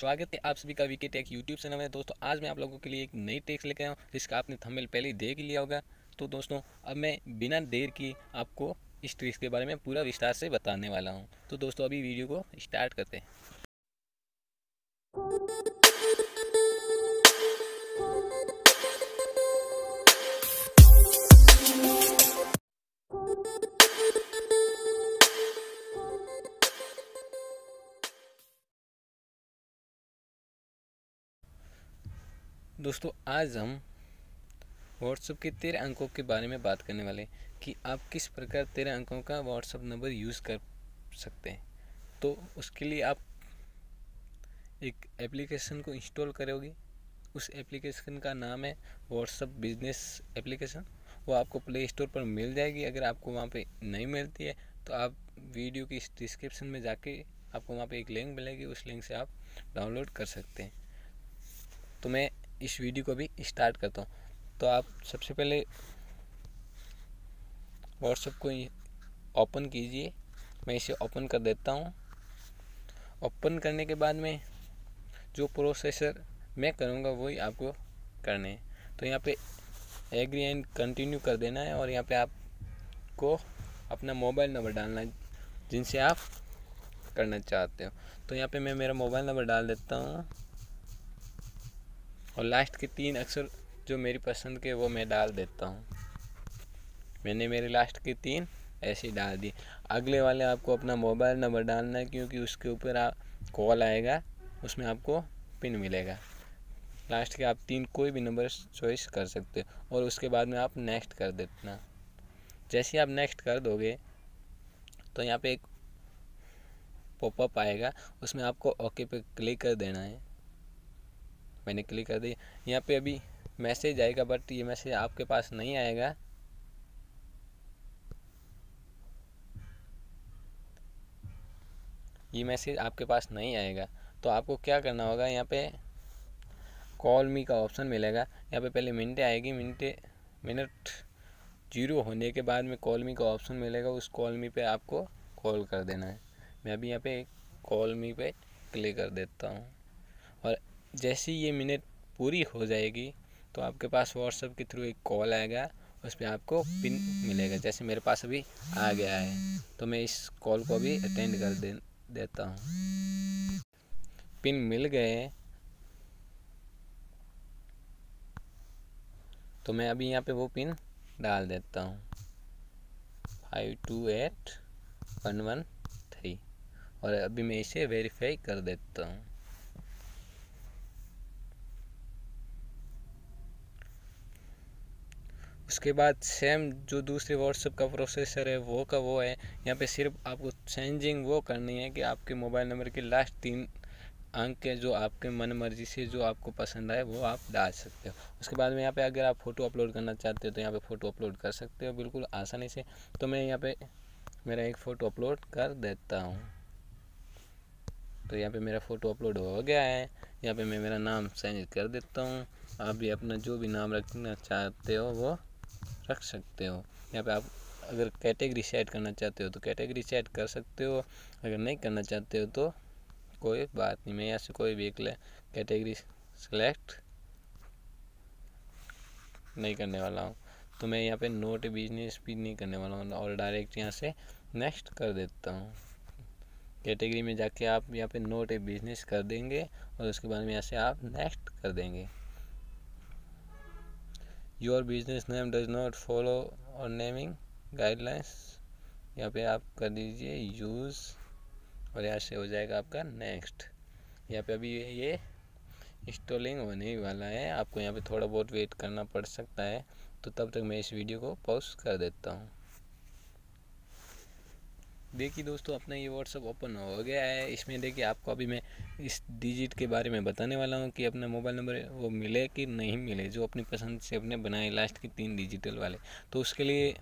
स्वागत है आप सभी का वीके टेक यूट्यूब चैनल में दोस्तों आज मैं आप लोगों के लिए एक नई टेक्स लेकर आया हूँ जिसका आपने थंबनेल पहले ही देख लिया होगा तो दोस्तों अब मैं बिना देर की आपको इस ट्रिक्स के बारे में पूरा विस्तार से बताने वाला हूँ तो दोस्तों अभी वीडियो को स्टार्ट करते हैं दोस्तों आज हम व्हाट्सअप के तेरह अंकों के बारे में बात करने वाले कि आप किस प्रकार तेरह अंकों का व्हाट्सअप नंबर यूज़ कर सकते हैं तो उसके लिए आप एक एप्लीकेशन को इंस्टॉल करोगे उस एप्लीकेशन का नाम है व्हाट्सअप बिजनेस एप्लीकेशन वो आपको प्ले स्टोर पर मिल जाएगी अगर आपको वहाँ पे नहीं मिलती है तो आप वीडियो की डिस्क्रिप्शन में जाके आपको वहाँ पे एक लिंक मिलेगी उस लिंक से आप डाउनलोड कर सकते हैं तो मैं इस वीडियो को भी स्टार्ट करता हूँ तो आप सबसे पहले व्हाट्सएप को ओपन कीजिए मैं इसे ओपन कर देता हूँ ओपन करने के बाद में जो प्रोसेसर मैं करूँगा वही आपको करने हैं तो यहाँ पे एग्री एंड कंटिन्यू कर देना है और यहाँ पे आपको अपना मोबाइल नंबर डालना है जिनसे आप करना चाहते हो तो यहाँ पे मैं मेरा मोबाइल नंबर डाल देता हूँ और लास्ट के तीन अक्षर जो मेरी पसंद के वो मैं डाल देता हूँ मैंने मेरे लास्ट के तीन ऐसे ही डाल दिए अगले वाले आपको अपना मोबाइल नंबर डालना है क्योंकि उसके ऊपर आप कॉल आएगा उसमें आपको पिन मिलेगा लास्ट के आप तीन कोई भी नंबर चॉइस कर सकते हो और उसके बाद में आप नेक्स्ट कर देना जैसे आप नेक्स्ट कर दोगे तो यहाँ पे एक पॉपअप आएगा उसमें आपको ओके पे क्लिक कर देना है मैंने क्लिक कर दी यहाँ पे अभी मैसेज आएगा बट ये मैसेज आपके पास नहीं आएगा ये मैसेज आपके पास नहीं आएगा तो आपको क्या करना होगा यहाँ पे कॉल मी का ऑप्शन मिलेगा यहाँ पे पहले मिनटें आएगी मिनटे मिनट जीरो होने के बाद में कॉल मी का ऑप्शन मिलेगा उस कॉल मी पे आपको कॉल कर देना है मैं अभी यहाँ पे कॉल मी पे क्लिक कर देता हूँ और जैसे ही ये मिनट पूरी हो जाएगी तो आपके पास व्हाट्सएप के थ्रू एक कॉल आएगा उस पर आपको पिन मिलेगा जैसे मेरे पास अभी आ गया है तो मैं इस कॉल को अभी अटेंड कर दे देता हूँ पिन मिल गए तो मैं अभी यहाँ पे वो पिन डाल देता हूँ five two eight one one three और अभी मैं इसे वेरीफाई कर देता हूँ उसके बाद सेम जो दूसरे व्हाट्सअप का प्रोसेसर है वो का वो है यहाँ पे सिर्फ आपको चेंजिंग वो करनी है कि आपके मोबाइल नंबर के लास्ट तीन अंक के जो आपके मन मर्जी से जो आपको पसंद आए वो आप डाल सकते हो उसके बाद में यहाँ पे अगर आप फ़ोटो अपलोड करना चाहते हो तो यहाँ पे फ़ोटो अपलोड कर सकते हो बिल्कुल आसानी से तो मैं यहाँ पे मेरा एक फ़ोटो अपलोड कर देता हूँ तो यहाँ पे मेरा फ़ोटो अपलोड हो गया है यहाँ पे मैं मेरा नाम चेंज कर देता हूँ आप भी अपना जो भी नाम रखना चाहते हो वो रख सकते हो यहाँ पे आप अगर कैटेगरी सेट करना चाहते हो तो कैटेगरी सेट कर सकते हो अगर नहीं करना चाहते हो तो कोई बात नहीं मैं यहाँ से कोई भी एक कैटेगरी सेलेक्ट नहीं करने वाला हूँ तो मैं यहाँ पे नोट बिजनेस भी नहीं करने वाला हूँ और डायरेक्ट यहाँ से नेक्स्ट कर देता हूँ कैटेगरी में जाके आप यहाँ पे नोट ए बिजनेस कर देंगे और उसके बाद में यहाँ से आप नेक्स्ट कर देंगे your business name does not follow और नेमिंग गाइडलाइंस यहाँ पे आप कर दीजिए यूज़ और यहाँ से हो जाएगा आपका नेक्स्ट यहाँ पे अभी ये इंस्टॉलिंग होने वाला है आपको यहाँ पे थोड़ा बहुत वेट करना पड़ सकता है तो तब तक मैं इस वीडियो को पॉज कर देता हूँ देखिए दोस्तों अपना ये व्हाट्सअप ओपन हो गया है इसमें देखिए आपको अभी मैं इस डिजिट के बारे में बताने वाला हूँ कि अपना मोबाइल नंबर वो मिले कि नहीं मिले जो अपनी पसंद से अपने बनाए लास्ट के तीन डिजिटल वाले तो उसके लिए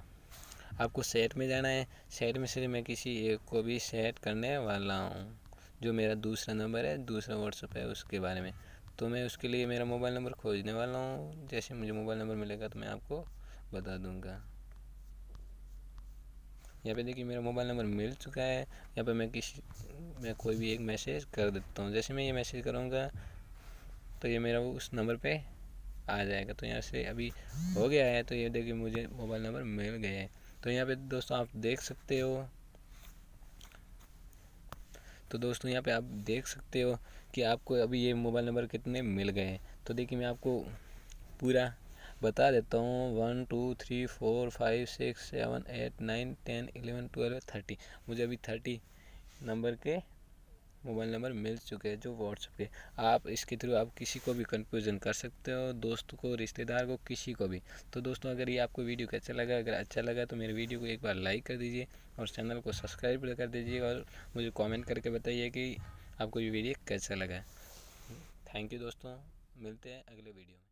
आपको सेट में जाना है सेट में से मैं किसी एक को भी सेट करने वाला हूँ जो मेरा दूसरा नंबर है दूसरा व्हाट्सअप है उसके बारे में तो मैं उसके लिए मेरा मोबाइल नंबर खोजने वाला हूँ जैसे मुझे मोबाइल नंबर मिलेगा तो मैं आपको बता दूँगा यहाँ पे देखिए मेरा मोबाइल नंबर मिल चुका है यहाँ पे मैं किसी मैं कोई भी एक मैसेज कर देता हूँ जैसे मैं ये मैसेज करूँगा तो ये मेरा उस नंबर पे आ जाएगा तो यहाँ से अभी हो गया है तो ये देखिए मुझे मोबाइल नंबर मिल गया है तो यहाँ पे दोस्तों आप देख सकते हो तो दोस्तों यहाँ पर आप देख सकते हो कि आपको अभी ये मोबाइल नंबर कितने मिल गए हैं तो देखिए मैं आपको पूरा बता देता हूँ one two three four five six seven eight nine ten eleven twelve thirty मुझे अभी थर्टी नंबर के मोबाइल नंबर मिल चुके हैं जो व्हाट्सएप के आप इसके थ्रू आप किसी को भी कंफ्यूजन कर सकते हो दोस्त को रिश्तेदार को किसी को भी तो दोस्तों अगर ये आपको वीडियो कैसा लगा अगर अच्छा लगा तो मेरे वीडियो को एक बार लाइक कर दीजिए और चैनल को सब्सक्राइब कर दीजिए और मुझे कमेंट करके बताइए कि आपको ये वीडियो कैसा लगा थैंक यू दोस्तों मिलते हैं अगले वीडियो में